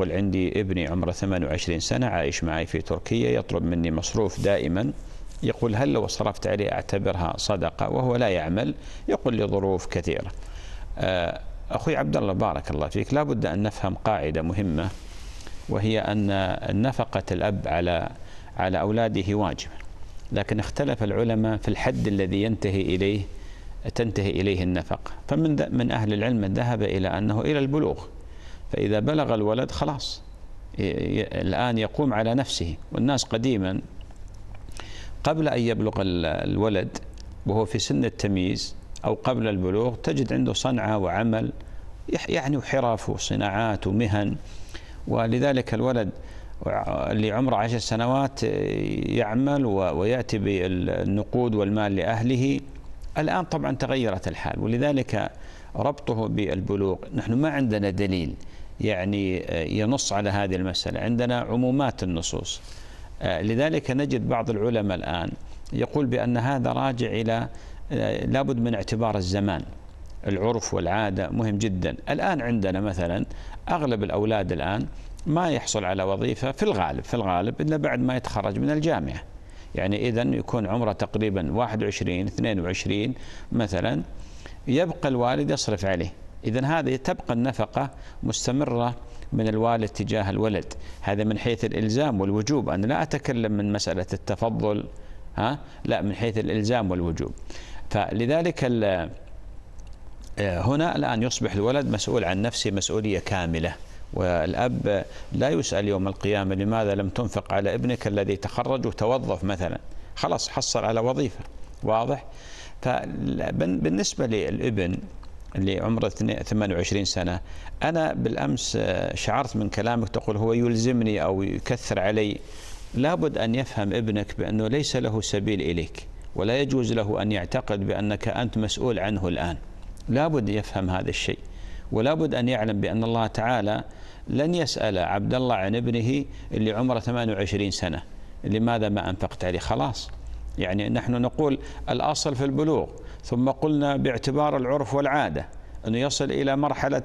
يقول عندي ابني عمره 28 سنة عايش معي في تركيا يطلب مني مصروف دائما يقول هل لو صرفت عليه أعتبرها صدقة وهو لا يعمل يقول لظروف كثيرة آه، أخوي عبد الله بارك الله فيك لابد أن نفهم قاعدة مهمة وهي أن نفقة الأب على على أولاده واجبة لكن اختلف العلماء في الحد الذي ينتهي إليه تنتهي إليه النفقة فمن من أهل العلم ذهب إلى أنه إلى البلوغ فإذا بلغ الولد خلاص الآن يقوم على نفسه والناس قديما قبل أن يبلغ الولد وهو في سن التمييز أو قبل البلوغ تجد عنده صنعة وعمل يعني حرف وصناعات ومهن ولذلك الولد اللي عمره عشر سنوات يعمل ويأتي بالنقود والمال لأهله الآن طبعا تغيرت الحال ولذلك ربطه بالبلوغ نحن ما عندنا دليل يعني آه، ينص على هذه المسألة عندنا عمومات النصوص آه، لذلك نجد بعض العلماء الآن يقول بأن هذا راجع إلى آه، لابد من اعتبار الزمان العرف والعادة مهم جدا الآن عندنا مثلا أغلب الأولاد الآن ما يحصل على وظيفة في الغالب في الغالب إلا بعد ما يتخرج من الجامعة يعني إذا يكون عمره تقريبا 21 22 مثلا يبقى الوالد يصرف عليه إذا هذه تبقى النفقة مستمرة من الوالد تجاه الولد هذا من حيث الإلزام والوجوب أنا لا أتكلم من مسألة التفضل ها لا من حيث الإلزام والوجوب فلذلك آه، هنا الآن يصبح الولد مسؤول عن نفسه مسؤولية كاملة والأب لا يسأل يوم القيامة لماذا لم تنفق على ابنك الذي تخرج وتوظف مثلا خلاص حصل على وظيفة واضح فبالنسبة للابن اللي عمره 28 سنة أنا بالأمس آه، شعرت من كلامك تقول هو يلزمني أو يكثر علي لابد أن يفهم ابنك بأنه ليس له سبيل إليك ولا يجوز له أن يعتقد بأنك أنت مسؤول عنه الآن لابد يفهم هذا الشيء ولابد أن يعلم بأن الله تعالى لن يسأل عبد الله عن ابنه اللي عمره 28 سنة لماذا ما أنفقت عليه خلاص يعني نحن نقول الأصل في البلوغ ثم قلنا باعتبار العرف والعادة أنه يصل إلى مرحلة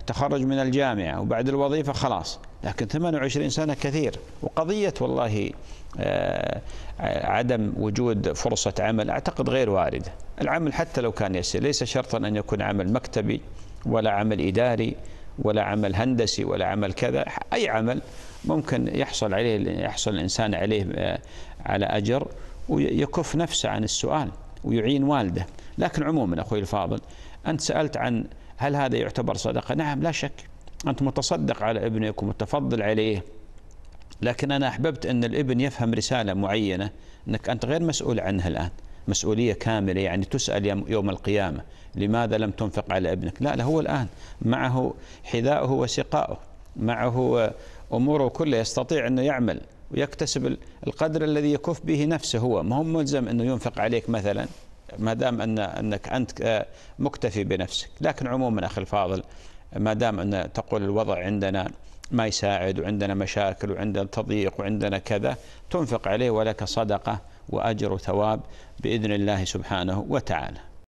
التخرج من الجامعة وبعد الوظيفة خلاص لكن 28 سنة كثير وقضية والله آه، عدم وجود فرصة عمل أعتقد غير واردة العمل حتى لو كان يسير ليس شرطا أن يكون عمل مكتبي ولا عمل إداري ولا عمل هندسي ولا عمل كذا أي عمل ممكن يحصل عليه يحصل الإنسان عليه آه، على أجر ويكف نفسه عن السؤال ويعين والده لكن عموما أخوي الفاضل أنت سألت عن هل هذا يعتبر صدقة نعم لا شك أنت متصدق على ابنك ومتفضل عليه لكن أنا أحببت أن الابن يفهم رسالة معينة أنك أنت غير مسؤول عنها الآن مسؤولية كاملة يعني تسأل يوم القيامة لماذا لم تنفق على ابنك لا لا هو الآن معه حذاؤه وسقاؤه معه أموره كلها يستطيع أنه يعمل ويكتسب القدر الذي يكف به نفسه هو ما هو ملزم أنه ينفق عليك مثلا ما دام أن أنك أنت آه، مكتفي بنفسك لكن عموما أخي الفاضل ما دام أن تقول الوضع عندنا ما يساعد وعندنا مشاكل وعندنا تضييق وعندنا كذا تنفق عليه ولك صدقة وأجر وثواب بإذن الله سبحانه وتعالى